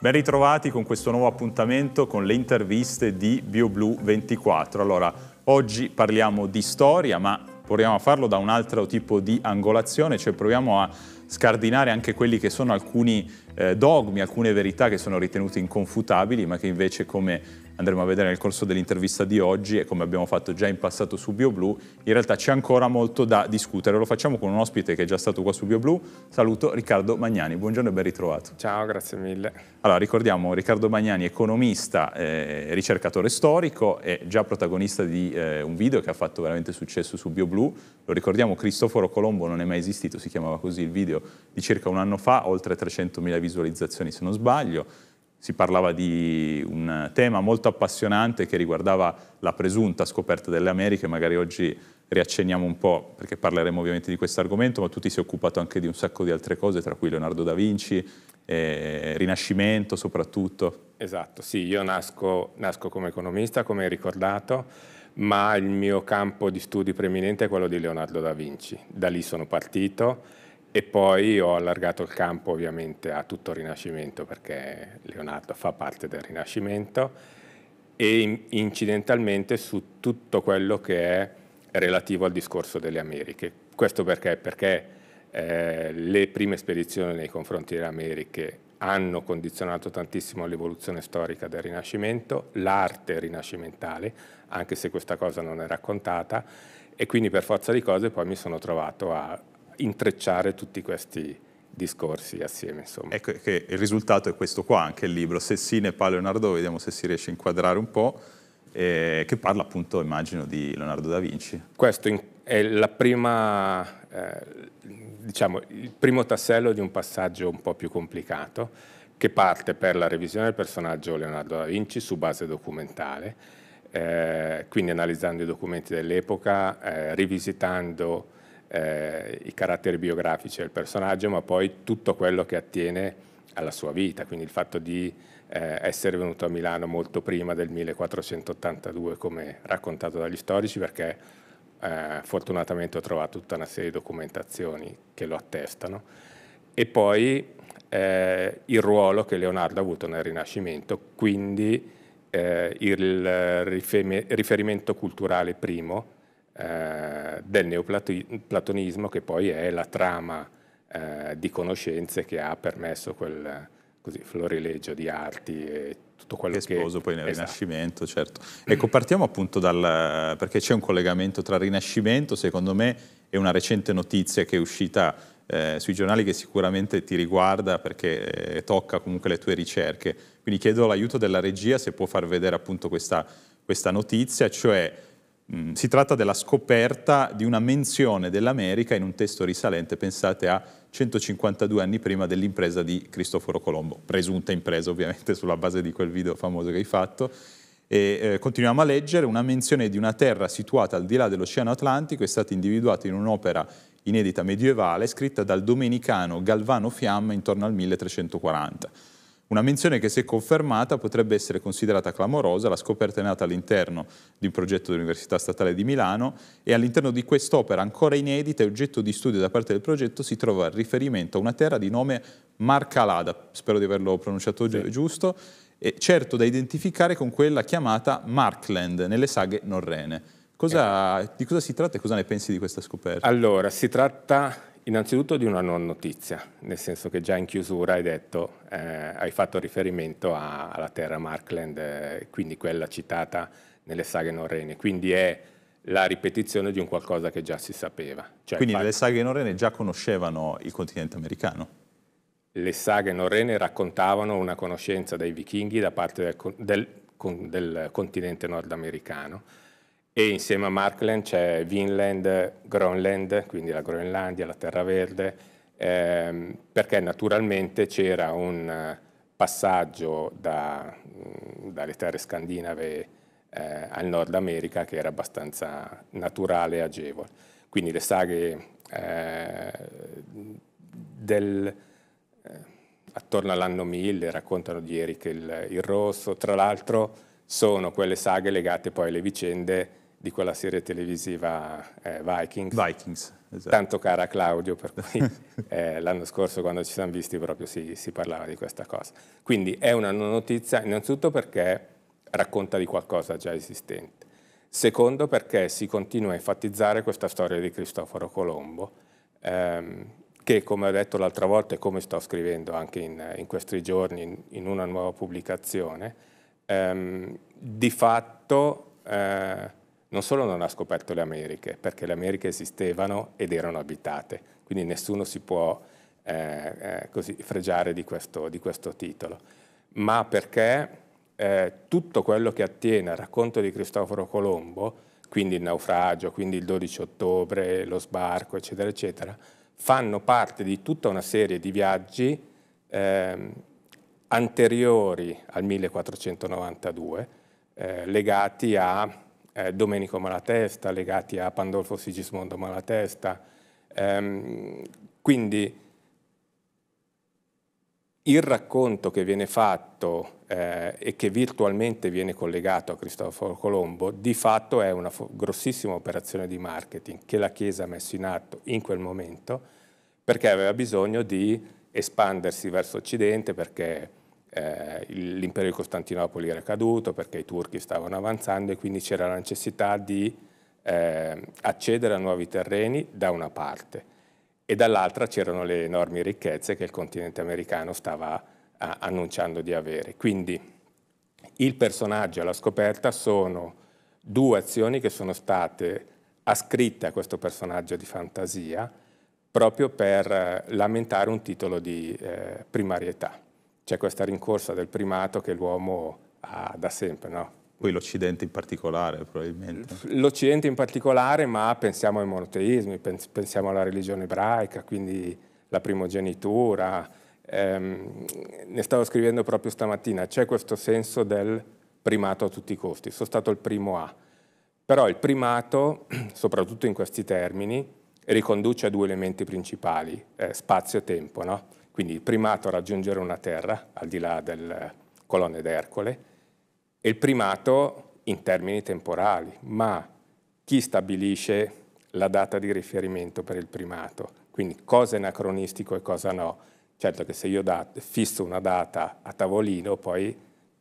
Ben ritrovati con questo nuovo appuntamento con le interviste di BioBlu 24. Allora, oggi parliamo di storia, ma proviamo a farlo da un altro tipo di angolazione, cioè proviamo a scardinare anche quelli che sono alcuni eh, dogmi, alcune verità che sono ritenute inconfutabili, ma che invece come andremo a vedere nel corso dell'intervista di oggi e come abbiamo fatto già in passato su BioBlue, in realtà c'è ancora molto da discutere. Lo facciamo con un ospite che è già stato qua su BioBlue. Saluto Riccardo Magnani, buongiorno e ben ritrovato. Ciao, grazie mille. Allora, ricordiamo Riccardo Magnani, economista, eh, ricercatore storico e già protagonista di eh, un video che ha fatto veramente successo su BioBlue. Lo ricordiamo, Cristoforo Colombo non è mai esistito, si chiamava così il video di circa un anno fa, oltre 300.000 visualizzazioni se non sbaglio si parlava di un tema molto appassionante che riguardava la presunta scoperta delle Americhe, magari oggi riaccenniamo un po', perché parleremo ovviamente di questo argomento, ma tu ti sei occupato anche di un sacco di altre cose, tra cui Leonardo da Vinci, eh, Rinascimento soprattutto. Esatto, sì, io nasco, nasco come economista, come hai ricordato, ma il mio campo di studi preeminente è quello di Leonardo da Vinci. Da lì sono partito e poi ho allargato il campo ovviamente a tutto il Rinascimento perché Leonardo fa parte del Rinascimento e incidentalmente su tutto quello che è relativo al discorso delle Americhe. Questo perché? Perché eh, le prime spedizioni nei confronti delle Americhe hanno condizionato tantissimo l'evoluzione storica del Rinascimento, l'arte rinascimentale, anche se questa cosa non è raccontata, e quindi per forza di cose poi mi sono trovato a intrecciare tutti questi discorsi assieme. Insomma. Ecco che il risultato è questo qua, anche il libro, Sessine e Leonardo, vediamo se si riesce a inquadrare un po', eh, che parla appunto, immagino, di Leonardo da Vinci. Questo è prima, eh, diciamo, il primo tassello di un passaggio un po' più complicato, che parte per la revisione del personaggio Leonardo da Vinci su base documentale, eh, quindi analizzando i documenti dell'epoca, eh, rivisitando eh, i caratteri biografici del personaggio, ma poi tutto quello che attiene alla sua vita, quindi il fatto di eh, essere venuto a Milano molto prima del 1482, come raccontato dagli storici, perché eh, fortunatamente ho trovato tutta una serie di documentazioni che lo attestano, e poi eh, il ruolo che Leonardo ha avuto nel Rinascimento, quindi eh, il riferimento culturale primo eh, del neoplatonismo che poi è la trama eh, di conoscenze che ha permesso quel così, florileggio di arti e tutto quello che... Esploso che, poi nel esatto. Rinascimento, certo. Ecco, partiamo appunto dal... perché c'è un collegamento tra Rinascimento, secondo me, e una recente notizia che è uscita eh, sui giornali che sicuramente ti riguarda perché eh, tocca comunque le tue ricerche. Quindi chiedo l'aiuto della regia se può far vedere appunto questa, questa notizia, cioè Mm, si tratta della scoperta di una menzione dell'America in un testo risalente, pensate a 152 anni prima dell'impresa di Cristoforo Colombo, presunta impresa ovviamente sulla base di quel video famoso che hai fatto. E, eh, continuiamo a leggere, una menzione di una terra situata al di là dell'Oceano Atlantico è stata individuata in un'opera inedita medievale scritta dal domenicano Galvano Fiamma intorno al 1340. Una menzione che se confermata potrebbe essere considerata clamorosa, la scoperta è nata all'interno di un progetto dell'Università Statale di Milano e all'interno di quest'opera ancora inedita e oggetto di studio da parte del progetto si trova il riferimento a una terra di nome Marcalada, spero di averlo pronunciato sì. giusto, e certo da identificare con quella chiamata Markland nelle saghe norrene. Cosa, ecco. di cosa si tratta e cosa ne pensi di questa scoperta? Allora, si tratta Innanzitutto di una non notizia, nel senso che già in chiusura hai detto, eh, hai fatto riferimento a, alla terra Markland, eh, quindi quella citata nelle saghe norrene, quindi è la ripetizione di un qualcosa che già si sapeva. Cioè, quindi fatto... le saghe norrene già conoscevano il continente americano? Le saghe norrene raccontavano una conoscenza dei vichinghi da parte del, del, del continente nordamericano e insieme a Markland c'è Vinland, Groenland, quindi la Groenlandia, la Terra Verde, ehm, perché naturalmente c'era un eh, passaggio da, mm, dalle terre scandinave eh, al Nord America che era abbastanza naturale e agevole. Quindi le saghe eh, del, eh, attorno all'anno 1000 raccontano di Eric il, il Rosso, tra l'altro sono quelle saghe legate poi alle vicende di quella serie televisiva eh, Vikings. Vikings esatto. Tanto cara Claudio, per cui eh, l'anno scorso quando ci siamo visti proprio si, si, parlava di questa cosa. Quindi è una notizia innanzitutto perché racconta di qualcosa già esistente. Secondo perché si continua a enfatizzare questa storia di Cristoforo Colombo, ehm, che come ho detto l'altra volta e come sto scrivendo anche in, in questi giorni in, in, una nuova pubblicazione, ehm, di fatto... Eh, non solo non ha scoperto le Americhe, perché le Americhe esistevano ed erano abitate, quindi nessuno si può eh, eh, così fregiare di questo, di questo titolo, ma perché eh, tutto quello che attiene al racconto di Cristoforo Colombo, quindi il naufragio, quindi il 12 ottobre, lo sbarco, eccetera, eccetera, fanno parte di tutta una serie di viaggi eh, anteriori al 1492, eh, legati a eh, Domenico Malatesta, legati a Pandolfo Sigismondo Malatesta. Ehm, quindi il racconto che viene fatto eh, e che virtualmente viene collegato a Cristoforo Colombo di fatto è una grossissima operazione di marketing che la Chiesa ha messo in atto in quel momento perché aveva bisogno di espandersi verso Occidente perché eh, l'impero di Costantinopoli era caduto perché i turchi stavano avanzando e quindi c'era la necessità di eh, accedere a nuovi terreni da una parte e dall'altra c'erano le enormi ricchezze che il continente americano stava a, annunciando di avere. Quindi il personaggio e la scoperta sono due azioni che sono state ascritte a questo personaggio di fantasia proprio per eh, lamentare un titolo di eh, primarietà c'è questa rincorsa del primato che l'uomo ha da sempre. No? Poi l'Occidente in particolare, probabilmente. L'Occidente in particolare, ma pensiamo ai monoteismi, pensiamo alla religione ebraica, quindi la primogenitura. Ehm, ne stavo scrivendo proprio stamattina, c'è questo senso del primato a tutti i costi. Sono stato il primo a. Però il primato, soprattutto in questi termini, riconduce a due elementi principali, eh, spazio e tempo. No? quindi il primato a raggiungere una terra, al di là del colonne d'Ercole, e il primato in termini temporali, ma chi stabilisce la data di riferimento per il primato? Quindi cosa è anacronistico e cosa no? Certo che se io fisso una data a tavolino, poi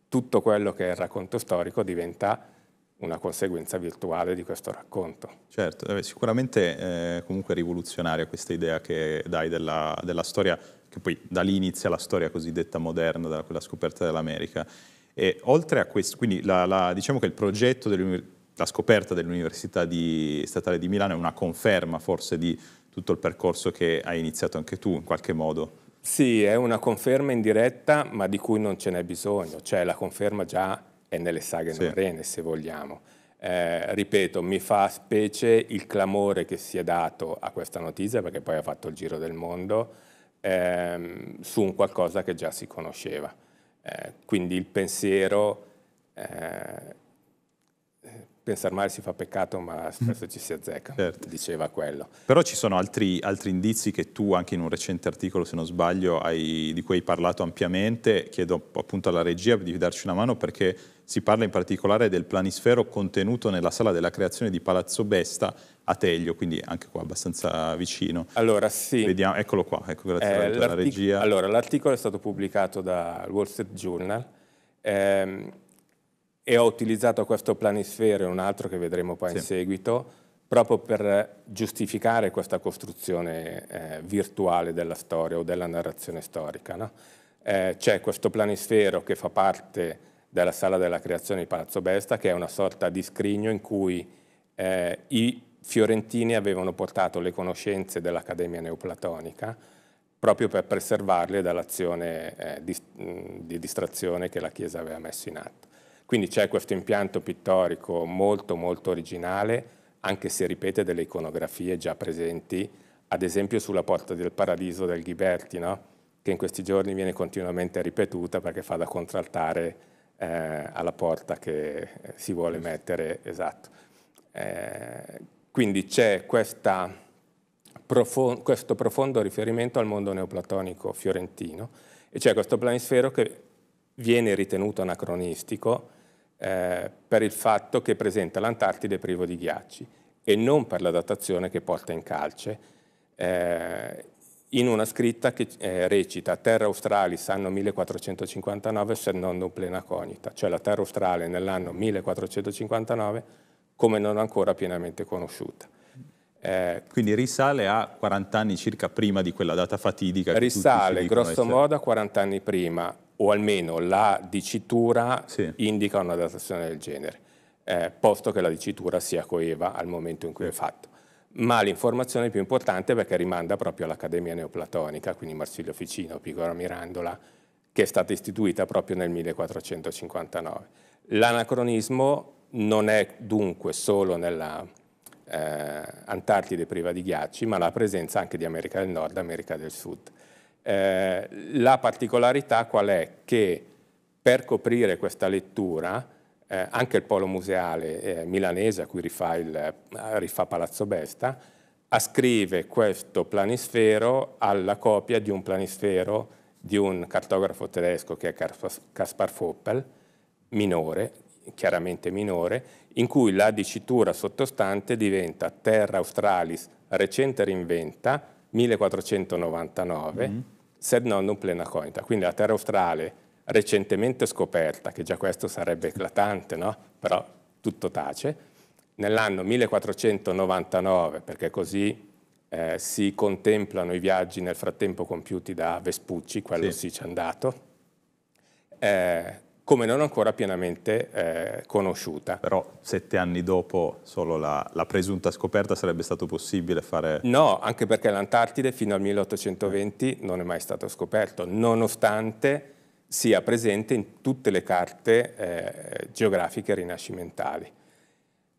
tutto quello che è il racconto storico diventa una conseguenza virtuale di questo racconto. Certo, eh sicuramente eh, comunque rivoluzionaria questa idea che dai della, della storia che poi da lì inizia la storia cosiddetta moderna, da quella scoperta dell'America. E oltre a questo, quindi la, la, diciamo che il progetto, la scoperta dell'Università di, Statale di Milano è una conferma forse di tutto il percorso che hai iniziato anche tu in qualche modo. Sì, è una conferma indiretta, ma di cui non ce n'è bisogno, cioè la conferma già è nelle saghe sì. norrene, se vogliamo. Eh, ripeto, mi fa specie il clamore che si è dato a questa notizia, perché poi ha fatto il giro del mondo, ehm, su un qualcosa che già si conosceva. Eh, quindi il pensiero eh, pensare male si fa peccato, ma mm. spesso ci si azzecca, certo. diceva quello. Però ci sono altri, altri, indizi che tu anche in un recente articolo, se non sbaglio, hai, di cui hai parlato ampiamente, chiedo appunto alla regia di darci una mano perché si parla in particolare del planisfero contenuto nella sala della creazione di Palazzo Besta a Teglio, quindi anche qua abbastanza vicino. Allora sì. Vediamo, eccolo qua, ecco, grazie eh, alla regia. Allora, l'articolo è stato pubblicato dal Wall Street Journal. Ehm, e ho utilizzato questo planisfero e un altro che vedremo poi sì. in seguito proprio per giustificare questa costruzione eh, virtuale della storia o della narrazione storica. No? Eh, c'è questo planisfero che fa parte della sala della creazione di Palazzo Besta, che è una sorta di scrigno in cui eh, i fiorentini avevano portato le conoscenze dell'Accademia neoplatonica proprio per preservarle dall'azione eh, di, di distrazione che la Chiesa aveva messo in atto. Quindi c'è questo impianto pittorico molto molto originale, anche se ripete delle iconografie già presenti, ad esempio sulla Porta del Paradiso del Ghiberti, no? che in questi giorni viene continuamente ripetuta perché fa da contraltare eh, alla porta che eh, si vuole mettere, esatto. Eh, quindi c'è profo questo profondo riferimento al mondo neoplatonico fiorentino e c'è questo planisfero che viene ritenuto anacronistico, eh, per il fatto che presenta l'Antartide privo di ghiacci e non per la datazione che porta in calce eh, in una scritta che eh, recita Terra Australis anno 1459 se non non plena cognita, cioè la terra australe nell'anno 1459 come non ancora pienamente conosciuta. Eh, Quindi risale a 40 anni circa prima di quella data fatidica. Risale grosso essere... modo a 40 anni prima, o almeno la dicitura sì. indica una datazione del genere, eh, posto che la dicitura sia coeva al momento in cui sì. è fatto. Ma l'informazione più importante perché rimanda proprio all'Accademia Neoplatonica, quindi Marsilio Ficino, Pigora Mirandola, che è stata istituita proprio nel 1459. L'anacronismo non è dunque solo nella eh, Antartide priva di ghiacci, ma la presenza anche di America del Nord, America del Sud. Eh, la particolarità qual è? Che per coprire questa lettura eh, anche il polo museale eh, milanese a cui rifà, il, eh, rifà Palazzo Besta ascrive questo planisfero alla copia di un planisfero di un cartografo tedesco che è Caspar Foppel, minore, chiaramente minore, in cui la dicitura sottostante diventa Terra Australis recente rinventa 1499, mm -hmm sed non plena cognita, quindi la terra australe recentemente scoperta, che già questo sarebbe eclatante, no? però tutto tace, nell'anno 1499, perché così eh, si contemplano i viaggi nel frattempo compiuti da Vespucci, quello sì, sì ci è andato, eh, come non ancora pienamente eh, conosciuta. Però sette anni dopo solo la, la, presunta scoperta sarebbe stato possibile fare... No, anche perché l'Antartide fino al 1820 non è mai stato scoperto, nonostante sia presente in tutte le carte eh, geografiche rinascimentali.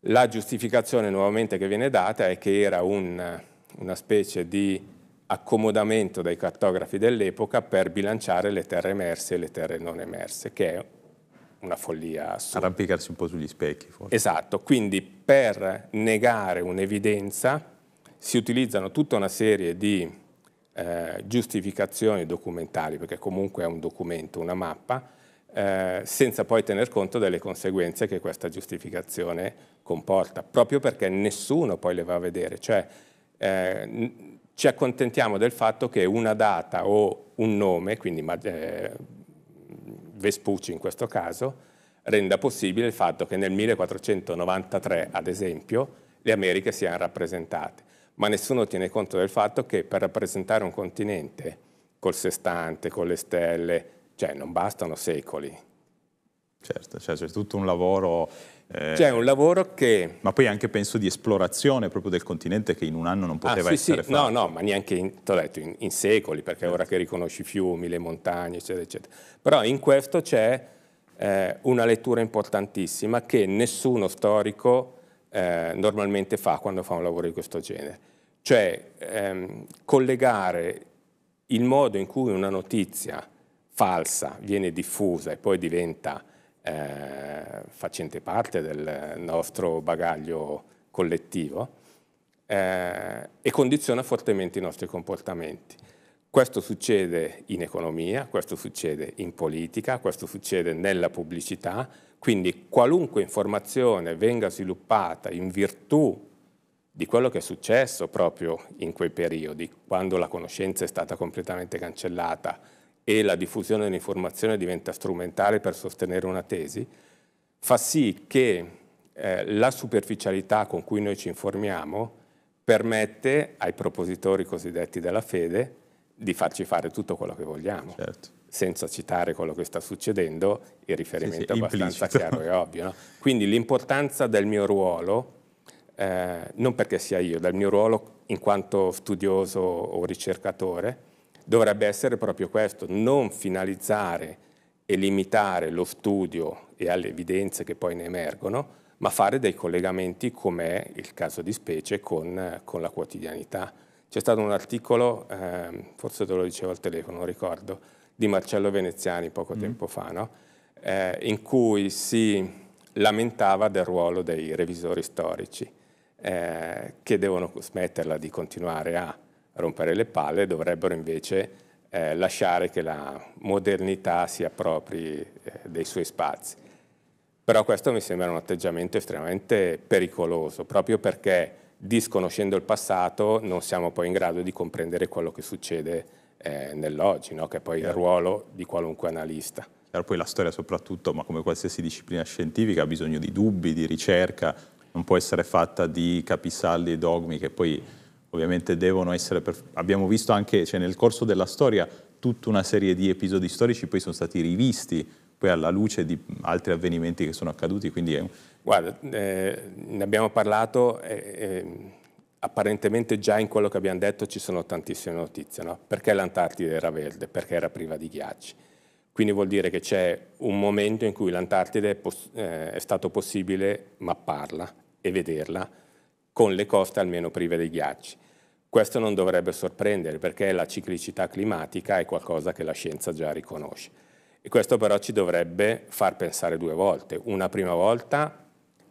La giustificazione nuovamente che viene data è che era un, una specie di accomodamento dai cartografi dell'epoca per bilanciare le terre emerse e le terre non emerse, che è una follia assurda. Arrampicarsi un po' sugli specchi forse. Esatto, quindi per negare un'evidenza si utilizzano tutta una serie di eh, giustificazioni documentali, perché comunque è un documento, una mappa, eh, senza poi tener conto delle conseguenze che questa giustificazione comporta, proprio perché nessuno poi le va a vedere, cioè eh, ci accontentiamo del fatto che una data o un nome, quindi eh, Vespucci in questo caso, renda possibile il fatto che nel 1493, ad esempio, le Americhe siano rappresentate. Ma nessuno tiene conto del fatto che per rappresentare un continente col sestante, con le stelle, cioè non bastano secoli. Certo, cioè c'è tutto un lavoro eh, c'è cioè, un lavoro che... Ma poi anche penso di esplorazione proprio del continente che in un anno non ah, poteva ah, sì, essere sì. fatto. No, no, ma neanche in, detto, in, in secoli, perché certo. ora che riconosci fiumi, le montagne, eccetera, eccetera. Però in questo c'è eh, una lettura importantissima che nessuno storico eh, normalmente fa quando fa un lavoro di questo genere. Cioè ehm, collegare il modo in cui una notizia falsa viene diffusa e poi diventa eh, facente parte del nostro bagaglio collettivo eh, e condiziona fortemente i nostri comportamenti. Questo succede in economia, questo succede in politica, questo succede nella pubblicità, quindi qualunque informazione venga sviluppata in virtù di quello che è successo proprio in quei periodi, quando la conoscenza è stata completamente cancellata, e la diffusione dell'informazione diventa strumentale per sostenere una tesi, fa sì che eh, la superficialità con cui noi ci informiamo permette ai propositori cosiddetti della fede di farci fare tutto quello che vogliamo. Certo senza citare quello che sta succedendo, il riferimento sì, sì, è abbastanza implicito. chiaro e ovvio. No? Quindi l'importanza del mio ruolo, eh, non perché sia io, del mio ruolo in quanto studioso o ricercatore, dovrebbe essere proprio questo, non finalizzare e limitare lo studio e alle evidenze che poi ne emergono, ma fare dei collegamenti, come è il caso di specie, con, con la quotidianità. C'è stato un articolo, eh, forse te lo dicevo al telefono, non ricordo, di Marcello Veneziani poco mm. tempo fa, no? eh, in cui si lamentava del ruolo dei revisori storici, eh, che devono smetterla di continuare a rompere le palle, dovrebbero invece eh, lasciare che la modernità si appropri eh, dei suoi spazi. Però questo mi sembra un atteggiamento estremamente pericoloso, proprio perché disconoscendo il passato non siamo poi in grado di comprendere quello che succede eh, nell'oggi, no? che è poi il ruolo di qualunque analista. Però poi la storia soprattutto, ma come qualsiasi disciplina scientifica, ha bisogno di dubbi, di ricerca, non può essere fatta di capisaldi e dogmi che poi ovviamente devono essere, per... abbiamo visto anche cioè, nel corso della storia tutta una serie di episodi storici poi sono stati rivisti poi alla luce di altri avvenimenti che sono accaduti. Quindi è... Guarda, eh, ne abbiamo parlato, eh, eh, apparentemente già in quello che abbiamo detto ci sono tantissime notizie, no? perché l'Antartide era verde, perché era priva di ghiacci. Quindi vuol dire che c'è un momento in cui l'Antartide è, eh, è stato possibile mapparla e vederla con le coste almeno prive dei ghiacci. Questo non dovrebbe sorprendere perché la ciclicità climatica è qualcosa che la scienza già riconosce. E questo però ci dovrebbe far pensare due volte. Una prima volta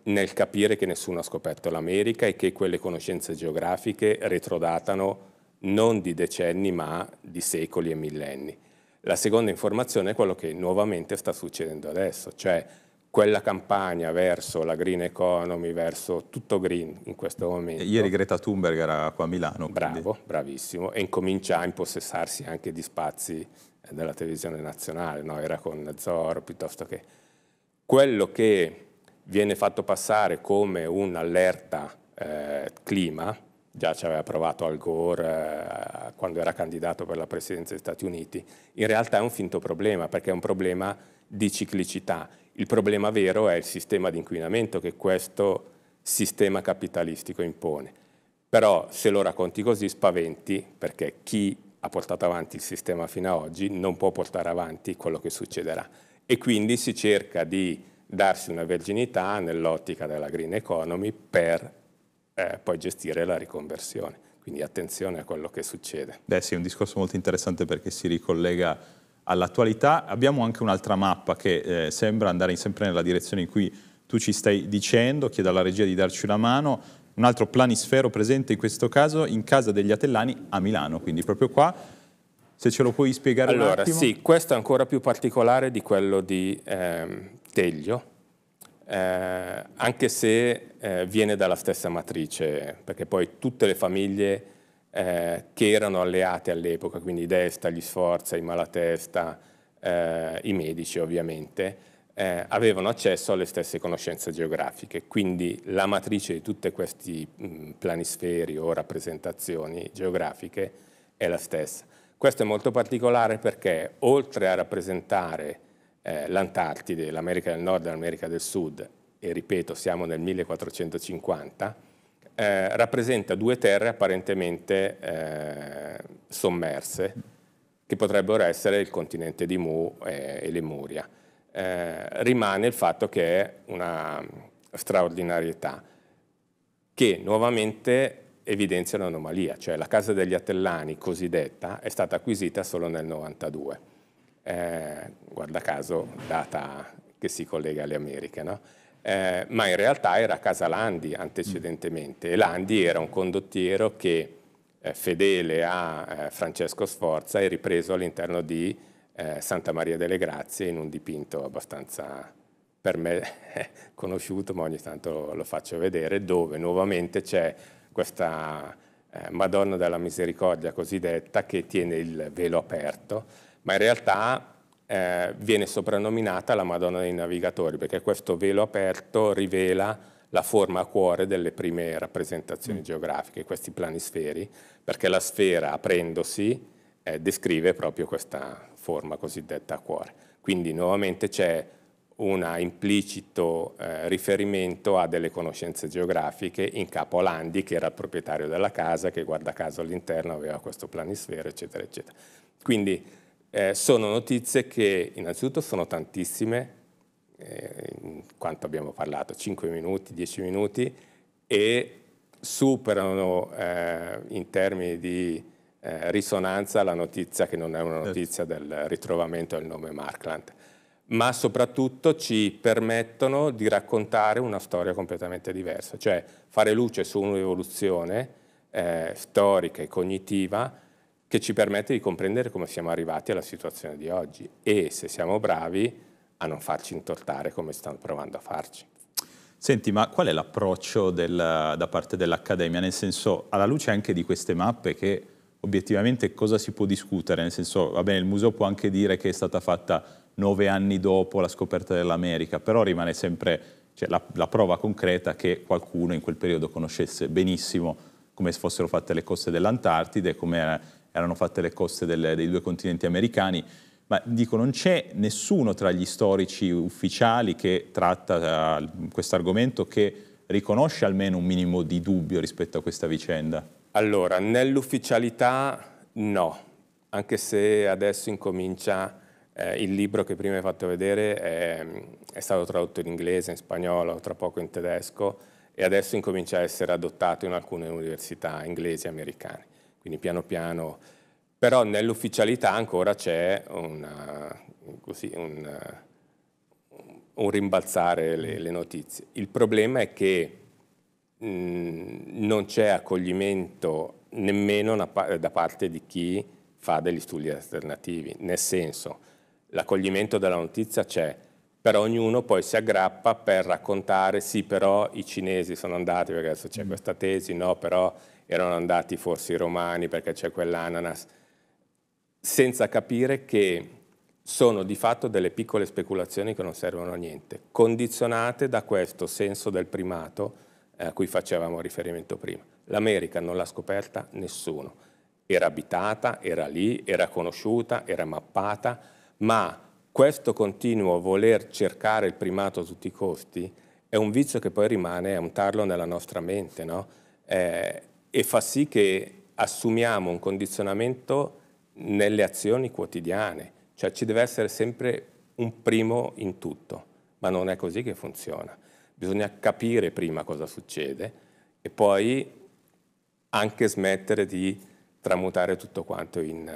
nel capire che nessuno ha scoperto l'America e che quelle conoscenze geografiche retrodatano non di decenni ma di secoli e millenni. La seconda informazione è quello che nuovamente sta succedendo adesso, cioè quella campagna verso la green economy, verso tutto green in questo momento. Ieri Greta Thunberg era qua a Milano. Bravo, quindi. bravissimo, e incomincia a impossessarsi anche di spazi eh, della televisione nazionale, no? era con Zorro piuttosto che... Quello che viene fatto passare come un'allerta eh, clima, già ci aveva provato Al Gore eh, quando era candidato per la presidenza degli Stati Uniti, in realtà è un finto problema perché è un problema di ciclicità il problema vero è il sistema di inquinamento che questo sistema capitalistico impone. Però se lo racconti così spaventi, perché chi ha portato avanti il sistema fino ad oggi non può portare avanti quello che succederà. E quindi si cerca di darsi una virginità nell'ottica della green economy per eh, poi gestire la riconversione. Quindi attenzione a quello che succede. Beh sì, è un discorso molto interessante perché si ricollega all'attualità. Abbiamo anche un'altra mappa che eh, sembra andare sempre nella direzione in cui tu ci stai dicendo, chiedo alla regia di darci una mano, un altro planisfero presente in questo caso in casa degli Atellani a Milano, quindi proprio qua. Se ce lo puoi spiegare allora, un attimo. Allora, sì, questo è ancora più particolare di quello di ehm, Teglio, eh, anche se eh, viene dalla stessa matrice, perché poi tutte le famiglie eh, che erano alleate all'epoca, quindi Desta, gli Sforza, i Malatesta, eh, i medici ovviamente, eh, avevano accesso alle stesse conoscenze geografiche, quindi la matrice di tutti questi mh, planisferi o rappresentazioni geografiche è la stessa. Questo è molto particolare perché oltre a rappresentare eh, l'Antartide, l'America del Nord e l'America del Sud, e ripeto siamo nel 1450, eh, rappresenta due terre apparentemente eh, sommerse, che potrebbero essere il continente di Mu e, eh, e Lemuria. Eh, rimane il fatto che è una straordinarietà, che nuovamente evidenzia un'anomalia, cioè la casa degli Atellani cosiddetta è stata acquisita solo nel 92, eh, guarda caso data che si collega alle Americhe. No? eh, ma in realtà era a casa Landi antecedentemente e Landi era un condottiero che eh, fedele a eh, Francesco Sforza è ripreso all'interno di eh, Santa Maria delle Grazie in un dipinto abbastanza per me conosciuto ma ogni tanto lo faccio vedere dove nuovamente c'è questa eh, Madonna della Misericordia cosiddetta che tiene il velo aperto ma in realtà eh, viene soprannominata la Madonna dei Navigatori, perché questo velo aperto rivela la forma a cuore delle prime rappresentazioni mm. geografiche, questi planisferi, perché la sfera, aprendosi, eh, descrive proprio questa forma cosiddetta a cuore. Quindi nuovamente c'è un implicito eh, riferimento a delle conoscenze geografiche in capo a Landi, che era il proprietario della casa, che guarda caso all'interno aveva questo planisfero, eccetera, eccetera. Quindi eh, sono notizie che innanzitutto sono tantissime, eh, in quanto abbiamo parlato, 5 minuti, 10 minuti, e superano eh, in termini di eh, risonanza la notizia che non è una certo. notizia del ritrovamento del nome Markland, ma soprattutto ci permettono di raccontare una storia completamente diversa, cioè fare luce su un'evoluzione eh, storica e cognitiva che ci permette di comprendere come siamo arrivati alla situazione di oggi e se siamo bravi a non farci intortare come stanno provando a farci. Senti, ma qual è l'approccio da parte dell'Accademia? Nel senso, alla luce anche di queste mappe che obiettivamente cosa si può discutere? Nel senso, va bene, il museo può anche dire che è stata fatta nove anni dopo la scoperta dell'America, però rimane sempre cioè, la, la, prova concreta che qualcuno in quel periodo conoscesse benissimo come fossero fatte le coste dell'Antartide, come era, erano fatte le coste del, dei due continenti americani, ma dico non c'è nessuno tra gli storici ufficiali che tratta uh, questo argomento che riconosce almeno un minimo di dubbio rispetto a questa vicenda. Allora, nell'ufficialità no, anche se adesso incomincia eh, il libro che prima hai fatto vedere, è, è stato tradotto in inglese, in spagnolo, tra poco in tedesco e adesso incomincia a essere adottato in alcune università inglesi e americane quindi piano piano, però nell'ufficialità ancora c'è una, così, un, un, rimbalzare le, le, notizie. Il problema è che mh, non c'è accoglimento nemmeno da parte di chi fa degli studi alternativi, nel senso l'accoglimento della notizia c'è, però ognuno poi si aggrappa per raccontare sì però i cinesi sono andati perché adesso c'è mm. questa tesi, no però erano andati forse i romani perché c'è quell'ananas, senza capire che sono di fatto delle piccole speculazioni che non servono a niente, condizionate da questo senso del primato eh, a cui facevamo riferimento prima. L'America non l'ha scoperta nessuno, era abitata, era lì, era conosciuta, era mappata, ma questo continuo voler cercare il primato a tutti i costi è un vizio che poi rimane, è un tarlo nella nostra mente, no? eh, e fa sì che assumiamo un condizionamento nelle azioni quotidiane, cioè ci deve essere sempre un primo in tutto, ma non è così che funziona. Bisogna capire prima cosa succede e poi anche smettere di tramutare tutto quanto in,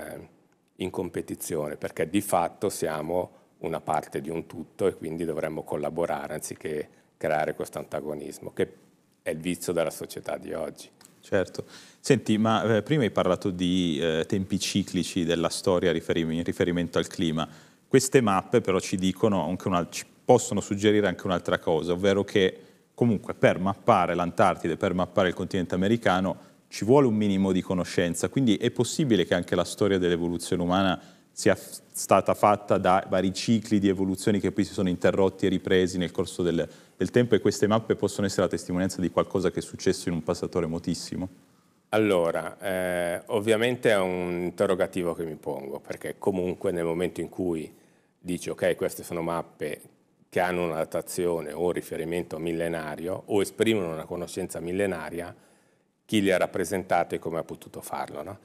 in competizione, perché di fatto siamo una parte di un tutto e quindi dovremmo collaborare anziché creare questo antagonismo, che è il vizio della società di oggi. Certo. Senti, ma eh, prima hai parlato di eh, tempi ciclici della storia riferim in riferimento al clima. Queste mappe però ci, dicono anche una, ci possono suggerire anche un'altra cosa, ovvero che comunque per mappare l'Antartide, per mappare il continente americano, ci vuole un minimo di conoscenza. Quindi è possibile che anche la storia dell'evoluzione umana sia stata fatta da vari cicli di evoluzioni che poi si sono interrotti e ripresi nel corso del, del tempo e queste mappe possono essere la testimonianza di qualcosa che è successo in un passato remotissimo? Allora, eh, ovviamente è un interrogativo che mi pongo, perché comunque nel momento in cui dici ok, queste sono mappe che hanno una datazione o un riferimento millenario o esprimono una conoscenza millenaria, chi le ha rappresentate e come ha potuto farlo. No?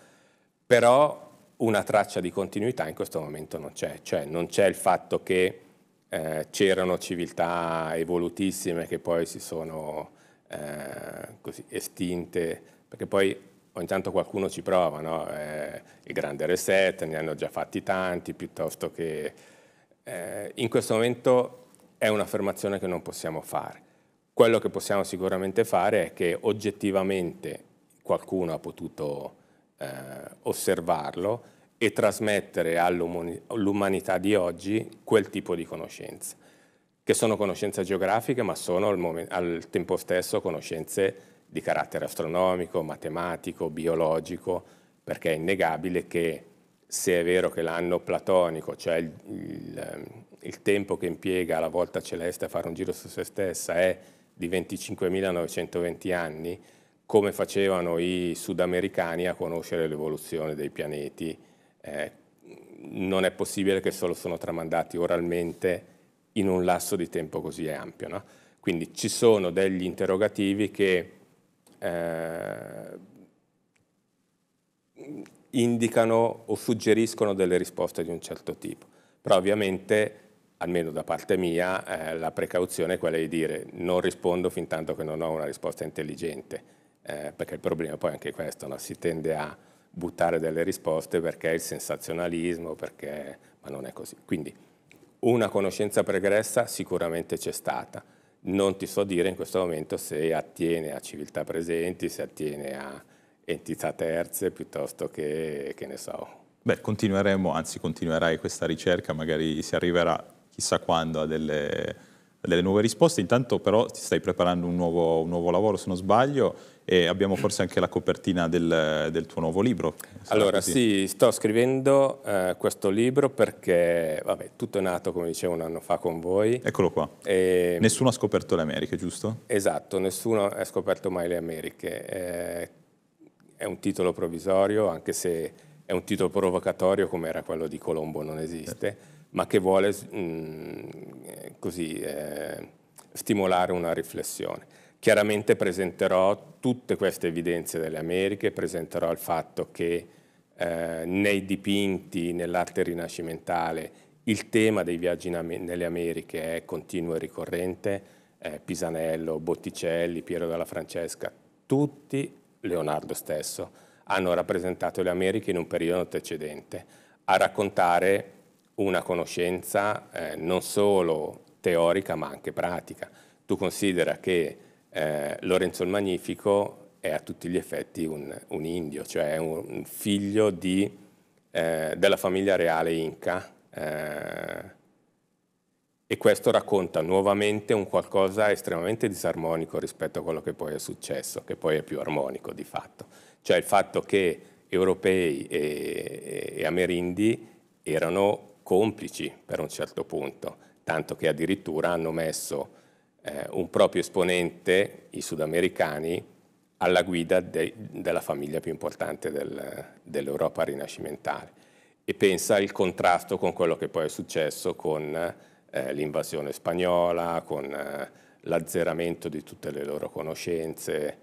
Però una traccia di continuità in questo momento non c'è, cioè non c'è il fatto che eh, c'erano civiltà evolutissime che poi si sono eh, così, estinte, perché poi ogni tanto qualcuno ci prova, no? eh, il grande reset, ne hanno già fatti tanti, piuttosto che... Eh, in questo momento è un'affermazione che non possiamo fare. Quello che possiamo sicuramente fare è che oggettivamente qualcuno ha potuto eh, osservarlo e trasmettere all'umanità di oggi quel tipo di conoscenze, che sono conoscenze geografiche, ma sono al, momento, al tempo stesso conoscenze di carattere astronomico, matematico, biologico, perché è innegabile che se è vero che l'anno platonico, cioè il, il, ehm, il, tempo che impiega la volta celeste a fare un giro su se stessa, è di 25.920 anni, come facevano i sudamericani a conoscere l'evoluzione dei pianeti. Eh, non è possibile che solo sono tramandati oralmente in un lasso di tempo così ampio. No? Quindi ci sono degli interrogativi che eh, indicano o suggeriscono delle risposte di un certo tipo. Però ovviamente, almeno da parte mia, eh, la precauzione è quella di dire non rispondo fin tanto che non ho una risposta intelligente eh, perché il problema poi è anche questo, no? si tende a buttare delle risposte perché il sensazionalismo, perché... ma non è così. Quindi una conoscenza pregressa sicuramente c'è stata, non ti so dire in questo momento se attiene a civiltà presenti, se attiene a entità terze piuttosto che, che ne so. Beh, continueremo, anzi continuerai questa ricerca, magari si arriverà chissà quando a delle delle nuove risposte. Intanto però ti stai preparando un nuovo, un nuovo lavoro, se non sbaglio, e abbiamo forse anche la copertina del, del tuo nuovo libro. Allora così. sì, sto scrivendo eh, questo libro perché, vabbè, tutto è nato come dicevo un anno fa con voi. Eccolo qua. E... Nessuno ha scoperto le Americhe, giusto? Esatto, nessuno ha scoperto mai le Americhe. Eh, è un titolo provvisorio, anche se è un titolo provocatorio come era quello di Colombo, non esiste. Certo ma che vuole mh, mm, così, eh, stimolare una riflessione. Chiaramente presenterò tutte queste evidenze delle Americhe, presenterò il fatto che eh, nei dipinti, nell'arte rinascimentale, il tema dei viaggi nelle Americhe è continuo e ricorrente, eh, Pisanello, Botticelli, Piero della Francesca, tutti, Leonardo stesso, hanno rappresentato le Americhe in un periodo antecedente a raccontare una conoscenza eh, non solo teorica ma anche pratica. Tu considera che eh, Lorenzo il Magnifico è a tutti gli effetti un, un indio, cioè un, figlio di, eh, della famiglia reale inca eh, e questo racconta nuovamente un qualcosa estremamente disarmonico rispetto a quello che poi è successo, che poi è più armonico di fatto. Cioè il fatto che europei e, e, e amerindi erano complici per un certo punto, tanto che addirittura hanno messo eh, un proprio esponente, i sudamericani, alla guida de della famiglia più importante del, dell'Europa rinascimentale. E pensa al contrasto con quello che poi è successo con eh, l'invasione spagnola, con eh, l'azzeramento di tutte le loro conoscenze.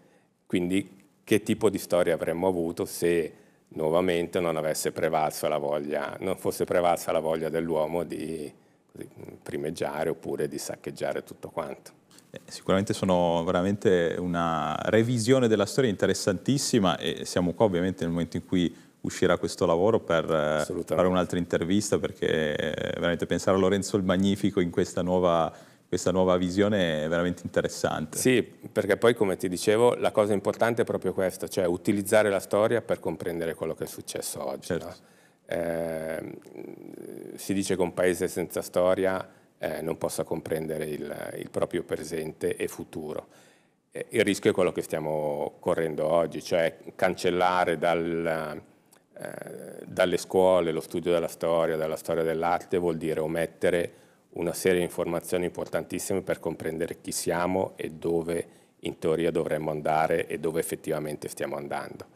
Quindi che tipo di storia avremmo avuto se nuovamente non, voglia, non fosse prevalsa la voglia dell'uomo di primeggiare oppure di saccheggiare tutto quanto. Eh, sicuramente sono veramente una revisione della storia interessantissima e siamo qua ovviamente nel momento in cui uscirà questo lavoro per fare un'altra intervista perché eh, veramente pensare a Lorenzo il Magnifico in questa nuova questa nuova visione è veramente interessante. Sì, perché poi come ti dicevo la cosa importante è proprio questa, cioè utilizzare la storia per comprendere quello che è successo oggi. Certo. No? Eh, si dice che un paese senza storia eh, non possa comprendere il, il, proprio presente e futuro. Eh, il rischio è quello che stiamo correndo oggi, cioè cancellare dal, eh, dalle scuole lo studio della storia, della storia dell'arte vuol dire omettere una serie di informazioni importantissime per comprendere chi siamo e dove in teoria dovremmo andare e dove effettivamente stiamo andando.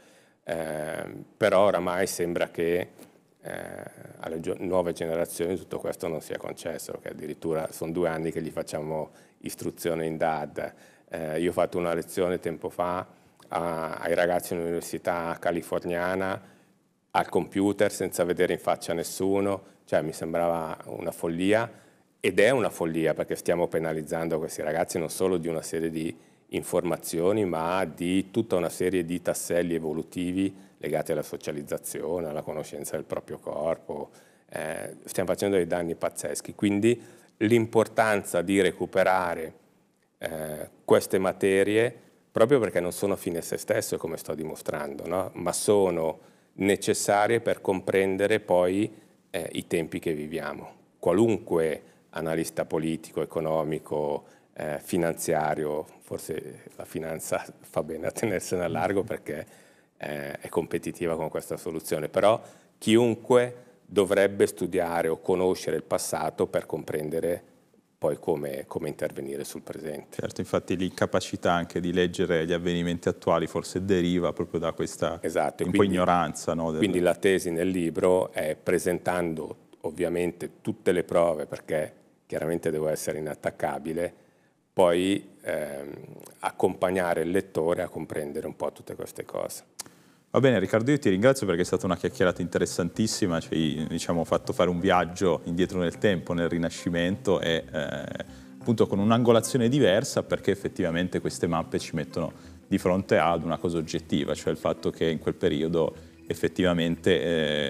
Eh, però oramai sembra che eh, alle nuove generazioni tutto questo non sia concesso, che addirittura sono due anni che gli facciamo istruzione in DAD. Eh, io ho fatto una lezione tempo fa a, ai ragazzi dell'università californiana al computer senza vedere in faccia nessuno, cioè mi sembrava una follia, ed è una follia perché stiamo penalizzando questi ragazzi non solo di una serie di informazioni, ma di tutta una serie di tasselli evolutivi legati alla socializzazione, alla conoscenza del proprio corpo. Eh, stiamo facendo dei danni pazzeschi. Quindi l'importanza di recuperare eh, queste materie, proprio perché non sono fine a se stesse, come sto dimostrando, no? ma sono necessarie per comprendere poi eh, i tempi che viviamo. Qualunque analista politico, economico, eh, finanziario, forse la finanza fa bene a tenersene a largo perché eh, è competitiva con questa soluzione, però chiunque dovrebbe studiare o conoscere il passato per comprendere poi come, come, intervenire sul presente. Certo, infatti l'incapacità anche di leggere gli avvenimenti attuali forse deriva proprio da questa esatto, un quindi, po' ignoranza. No, del... Quindi la tesi nel libro è presentando ovviamente tutte le prove, perché chiaramente devo essere inattaccabile, poi ehm, accompagnare il lettore a comprendere un po' tutte queste cose. Va bene Riccardo, io ti ringrazio perché è stata una chiacchierata interessantissima, ci hai diciamo, fatto fare un viaggio indietro nel tempo, nel Rinascimento e eh, appunto con un'angolazione diversa perché effettivamente queste mappe ci mettono di fronte ad una cosa oggettiva, cioè il fatto che in quel periodo effettivamente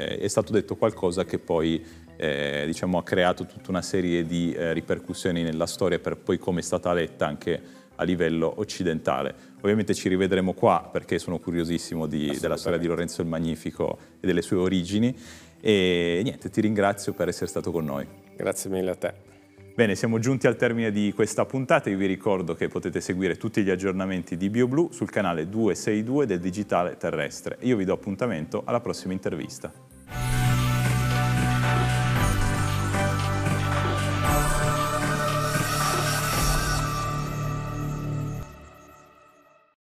eh, è stato detto qualcosa che poi eh, diciamo, ha creato tutta una serie di eh, ripercussioni nella storia per poi come è stata letta anche a livello occidentale. Ovviamente ci rivedremo qua perché sono curiosissimo di, della storia di Lorenzo il Magnifico e delle sue origini e niente, ti ringrazio per essere stato con noi. Grazie mille a te. Bene, siamo giunti al termine di questa puntata. Io vi ricordo che potete seguire tutti gli aggiornamenti di BioBlu sul canale 262 del Digitale Terrestre. Io vi do appuntamento alla prossima intervista.